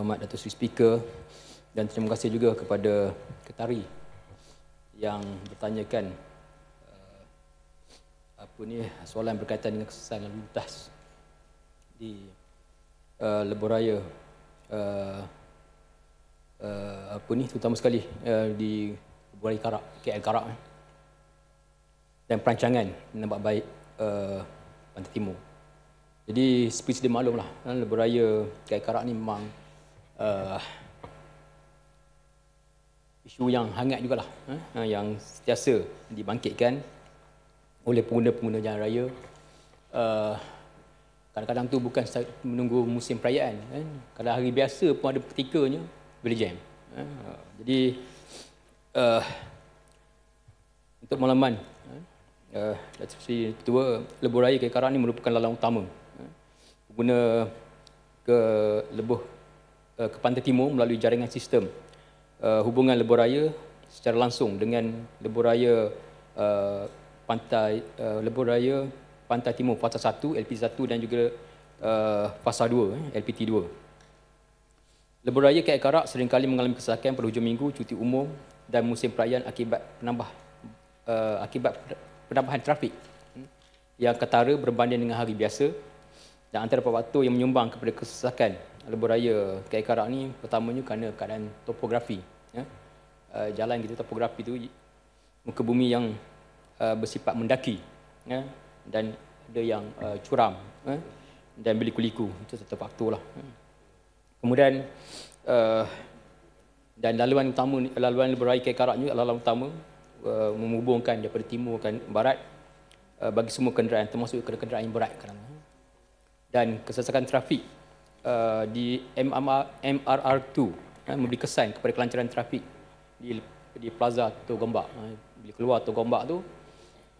Hormat Datuk Seri Speaker dan terima kasih juga kepada Ketari yang bertanyakan uh, apa ni soalan berkaitan dengan kesesan lalu lintas di uh, Lebuh uh, uh, apa ni terutama sekali uh, di Lebuh Raya Karak, KL Karak dan perancangan nampak baik uh, Pantai Timur. Jadi speech dia maklumlah Lebuh Raya KL Karak ni memang uh, isu yang hangat jugalah eh, ha, yang sentiasa dibangkitkan oleh pengguna-pengguna jalan raya uh, kadang-kadang tu bukan menunggu musim perayaan eh. kadang hari biasa pun ada petikanya boleh jam eh. Ha, jadi uh, untuk malaman eh, uh, Datuk Seri Ketua Lebuh Raya Kekaran ini merupakan lalang utama eh, pengguna ke Lebuh Eh, ke pantai timur melalui jaringan sistem uh, hubungan lebuh raya secara langsung dengan lebuh raya uh, pantai uh, lebuh raya pantai timur fasa 1 LPT 1 dan juga uh, fasa 2 LPT2 Lebuh raya KL Karak seringkali mengalami kesesakan pada hujung minggu cuti umum dan musim perayaan akibat penambah uh, akibat penambahan trafik hmm, yang ketara berbanding dengan hari biasa dan antara faktor yang menyumbang kepada kesesakan lebuh raya Kek Karak ni pertamanya kerana keadaan topografi. Ya. Uh, jalan kita topografi tu muka bumi yang uh, bersifat mendaki ya. dan ada yang uh, curam ya. dan beliku-liku. Itu satu faktor lah. Ya. Kemudian uh, dan laluan utama laluan lebuh raya Kek Karak ni laluan utama uh, menghubungkan daripada timur ke barat uh, bagi semua kenderaan termasuk kenderaan yang berat kerana dan kesesakan trafik uh, di MRR, MRR2 uh, eh, memberi kesan kepada kelancaran trafik di, di Plaza Tu Gombak. Uh, bila keluar Tu Gombak tu,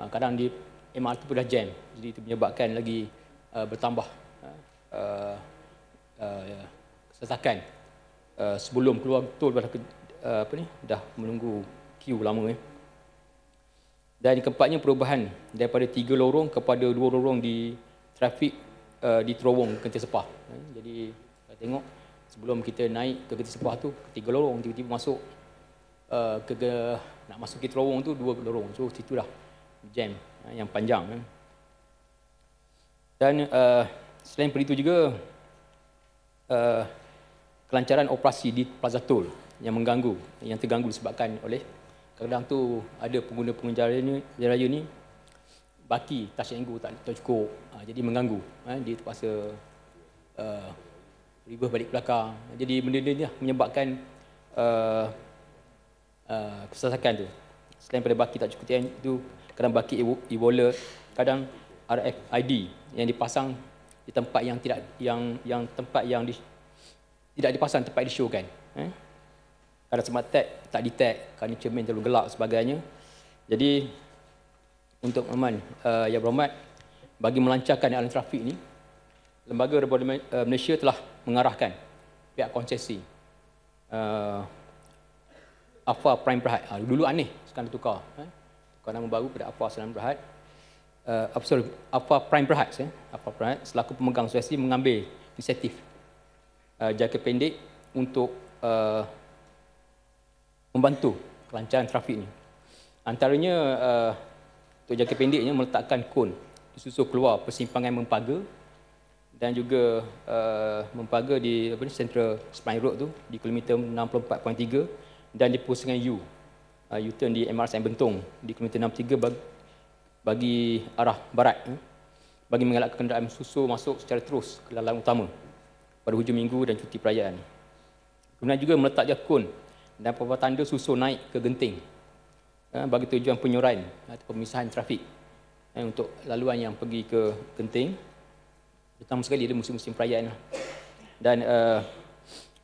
uh, kadang di MRR tu pun dah jam. Jadi itu menyebabkan lagi uh, bertambah ha, uh, uh, kesesakan uh, sebelum keluar tol uh, apa dah menunggu queue lama. Eh. Dan keempatnya perubahan daripada tiga lorong kepada dua lorong di trafik uh, di terowong kereta sepah. Eh, jadi saya tengok sebelum kita naik ke kereta sepah tu tiga lorong tiba-tiba masuk uh, ke, ke nak masuk ke terowong tu dua lorong. So situ dah jam uh, yang panjang. Kan. Dan uh, selain itu juga uh, kelancaran operasi di Plaza Tol yang mengganggu yang terganggu disebabkan oleh kadang tu ada pengguna pengguna jalan raya ni baki touch and go tak, tak cukup ha, jadi mengganggu ha, dia terpaksa uh, reverse balik ke belakang jadi benda ni lah menyebabkan uh, uh, kesesakan tu selain pada baki tak cukup itu kadang baki e-wallet kadang RFID yang dipasang di tempat yang tidak yang yang tempat yang di, tidak dipasang tempat di show kan eh? Ha? kadang smart tag tak di detect kerana cermin terlalu gelap sebagainya jadi untuk Aman uh, yang berhormat bagi melancarkan alam trafik ini Lembaga Republik uh, Malaysia telah mengarahkan pihak konsesi uh, Afa Prime Berhad uh, dulu aneh sekarang dia tukar eh? tukar nama baru kepada Afa Selam Berhad uh, sorry, Prime Berhad eh? Afa Prime selaku pemegang suasi mengambil inisiatif uh, jangka pendek untuk uh, membantu kelancaran trafik ini antaranya uh, untuk jangka pendeknya meletakkan kon susu keluar persimpangan mempaga dan juga uh, mempaga di apa ni central spine road tu di kilometer 64.3 dan di pusingan U uh, U-turn di MRS yang bentong di kilometer 63 bagi, bagi arah barat eh, bagi mengelakkan kenderaan susu masuk secara terus ke dalam utama pada hujung minggu dan cuti perayaan kemudian juga meletak jakun dan pembuatan tanda susu naik ke genting Ha, bagi tujuan penyuraian atau pemisahan trafik eh, untuk laluan yang pergi ke Genting terutama sekali ada musim-musim perayaan lah. dan uh,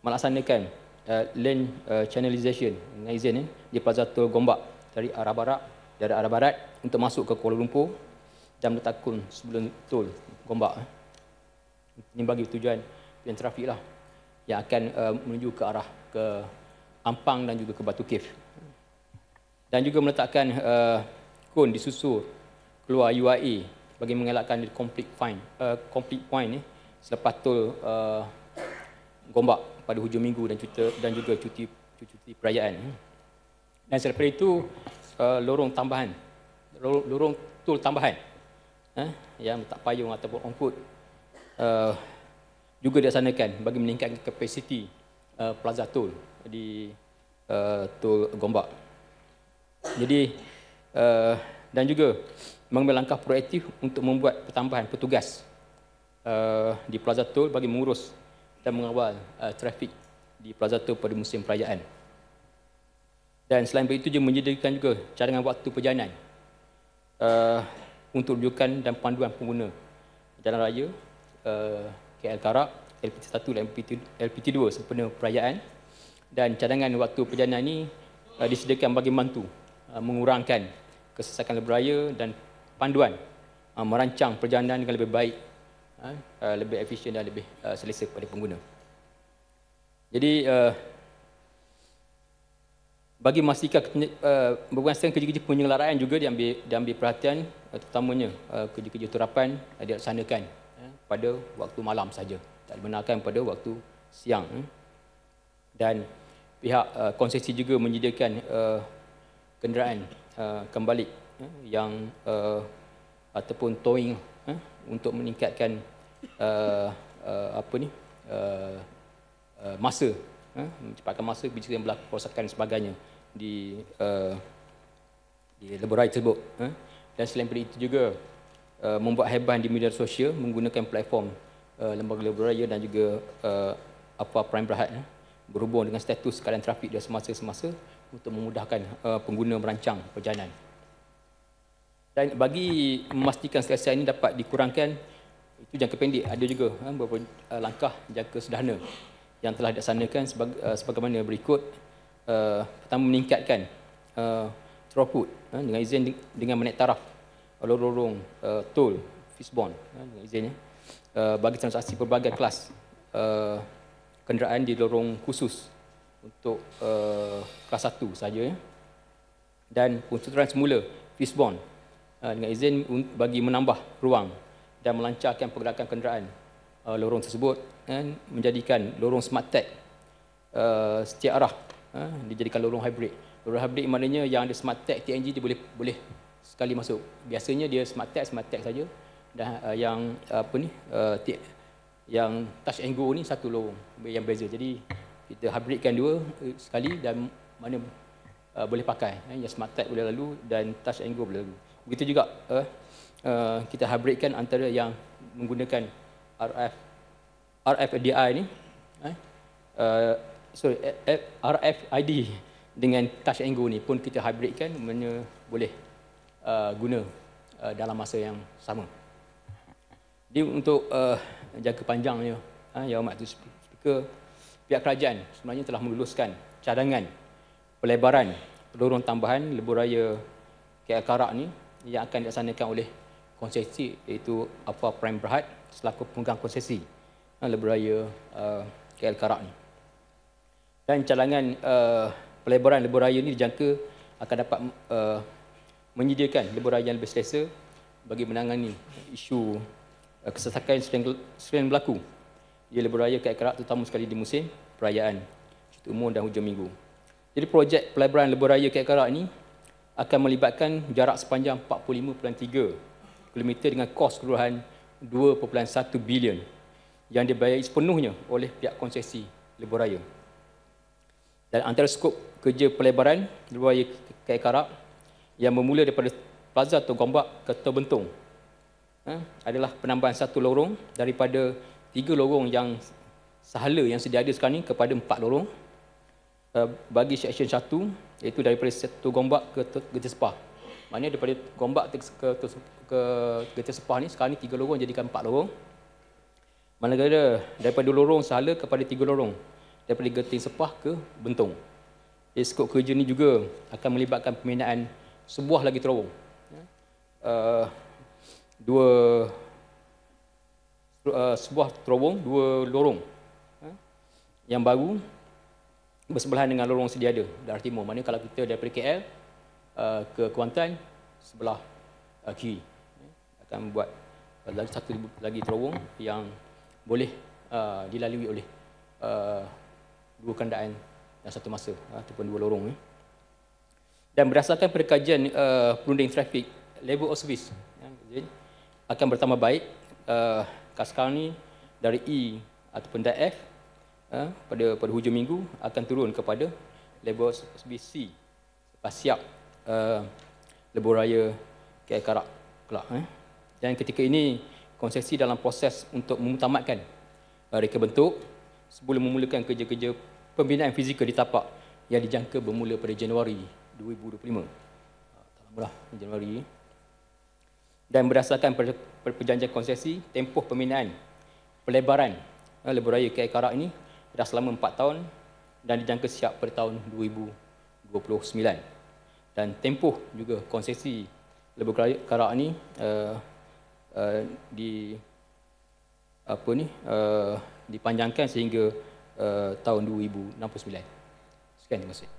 melaksanakan uh, eh, lane uh, channelization izin eh, di Plaza Tol Gombak dari arah barat dari arah barat untuk masuk ke Kuala Lumpur dan letakkan sebelum tol Gombak ini bagi tujuan pilihan trafik lah yang akan uh, menuju ke arah ke Ampang dan juga ke Batu Cave dan juga meletakkan kon eh, uh, di susu keluar UAE bagi mengelakkan complete point uh, eh, complete point ni selepas tol uh, eh, gombak pada hujung minggu dan cuti dan juga cuti cuti perayaan dan selepas itu uh, lorong tambahan lorong tol tambahan eh, yang tak payung ataupun ongkut uh, juga diaksanakan bagi meningkatkan kapasiti uh, plaza tol di uh, tol gombak jadi uh, dan juga mengambil langkah proaktif untuk membuat pertambahan petugas uh, di Plaza Tol bagi mengurus dan mengawal uh, trafik di Plaza Tol pada musim perayaan. Dan selain itu juga menyediakan juga cadangan waktu perjalanan uh, untuk rujukan dan panduan pengguna jalan raya uh, KL Karak, LPT 1 dan LPT, LPT 2 sempena perayaan dan cadangan waktu perjalanan ini uh, disediakan bagi mantu Uh, mengurangkan kesesakan lebuh raya dan panduan uh, merancang perjalanan dengan lebih baik, uh, lebih efisien dan lebih selesa kepada pengguna. Jadi bagi memastikan berhubungan kerja-kerja penyelaraian juga diambil, diambil perhatian terutamanya kerja-kerja terapan dilaksanakan pada waktu malam saja tak dibenarkan pada waktu siang dan pihak konsesi juga menyediakan kenderaan uh, kembali ya, yang uh, ataupun towing uh, untuk meningkatkan uh, uh, apa ni uh, uh, masa uh, mencepatkan masa bila yang berlaku kerosakan sebagainya di uh, di laboratorium tersebut uh, dan selain daripada itu juga uh, membuat heban di media sosial menggunakan platform uh, lembaga laboratorium dan juga uh, apa prime berhad uh, berhubung dengan status keadaan trafik dia semasa-semasa untuk memudahkan uh, pengguna merancang perjalanan. Dan bagi memastikan stres ini dapat dikurangkan itu jangka pendek ada juga ha, beberapa uh, langkah jangka sederhana yang telah dilaksanakan sebaga, uh, sebagaimana berikut uh, pertama meningkatkan uh, throughput ha, dengan izin di, dengan menaik taraf lorong-lorong uh, tol fishbone ha, dengan izinnya uh, bagi transaksi pelbagai kelas uh, kenderaan di lorong khusus untuk uh, kelas 1 saja ya. Dan pencuturan semula Fisbon uh, eh, dengan izin bagi menambah ruang dan melancarkan pergerakan kenderaan eh, lorong tersebut dan menjadikan lorong smart tag setiap arah dijadikan lorong hybrid. Lorong hybrid maknanya yang ada smart tag TNG dia boleh boleh sekali masuk. Biasanya dia smart tag smart tag saja dan yang apa ni yang touch and go ni satu lorong yang beza. Jadi kita hybridkan dua eh, sekali dan mana uh, boleh pakai eh, yang smart tag boleh lalu dan touch and go boleh lalu begitu juga uh, uh, kita hybridkan antara yang menggunakan RF RFID ni eh, uh, sorry RFID dengan touch and go ni pun kita hybridkan mana boleh uh, guna uh, dalam masa yang sama jadi untuk uh, jangka panjangnya uh, yang amat tu speaker pihak kerajaan sebenarnya telah meluluskan cadangan pelebaran peluru tambahan lebuh raya KL Karak ni yang akan dilaksanakan oleh konsesi iaitu Apa Prime Berhad selaku pemegang konsesi eh, lebuh raya eh, KL Karak ni. Dan cadangan uh, pelebaran lebuh raya ini dijangka akan dapat uh, menyediakan lebuh raya yang lebih selesa bagi menangani isu uh, kesesakan sering, sering berlaku ialah beraya ke Kerak terutama sekali di musim perayaan cuti umur dan hujung minggu. Jadi projek pelabuhan lebuh raya ke Kerak ini akan melibatkan jarak sepanjang 45.3 km dengan kos keseluruhan 2.1 bilion yang dibayar sepenuhnya oleh pihak konsesi lebuh raya. Dan antara skop kerja pelebaran lebuh raya ke Kerak yang bermula daripada Plaza Tu Gombak ke Tebentung eh, ha, adalah penambahan satu lorong daripada tiga lorong yang sahala yang sedia ada sekarang ni kepada empat lorong uh, bagi section satu iaitu daripada satu gombak ke Gete Sepah. Maknanya daripada gombak ke, ke, ke Gete Sepah ini sekarang ini tiga lorong jadikan empat lorong. mana Manakala daripada lorong sahala kepada tiga lorong daripada Geting Sepah ke Bentong. Eh, skop kerja ini juga akan melibatkan pembinaan sebuah lagi terowong. Uh, dua uh, sebuah terowong dua lorong eh, yang baru bersebelahan dengan lorong sedia ada darat timur maknanya kalau kita daripada KL uh, eh, ke Kuantan sebelah uh, kiri eh, akan buat lagi satu lagi terowong yang boleh uh, dilalui oleh uh, dua kenderaan dalam satu masa ataupun dua lorong Eh. Dan berdasarkan perkajian uh, perunding trafik, level of service akan bertambah baik uh, Kaskal ni dari E ataupun dot F uh, pada pada hujung minggu akan turun kepada level BC selepas siap uh, ha, lebuh raya KL Karak kelak. Eh. Dan ketika ini konsesi dalam proses untuk memutamatkan uh, reka bentuk sebelum memulakan kerja-kerja pembinaan fizikal di tapak yang dijangka bermula pada Januari 2025. Uh, tak lama lah Januari dan berdasarkan perjanjian konsesi, tempoh pembinaan pelebaran eh, lebuh raya KL Karak ini dah selama empat tahun dan dijangka siap pada tahun 2029. Dan tempoh juga konsesi lebuh raya Karak ini uh, uh, di apa ni uh, dipanjangkan sehingga uh, tahun 2069. Sekian terima kasih.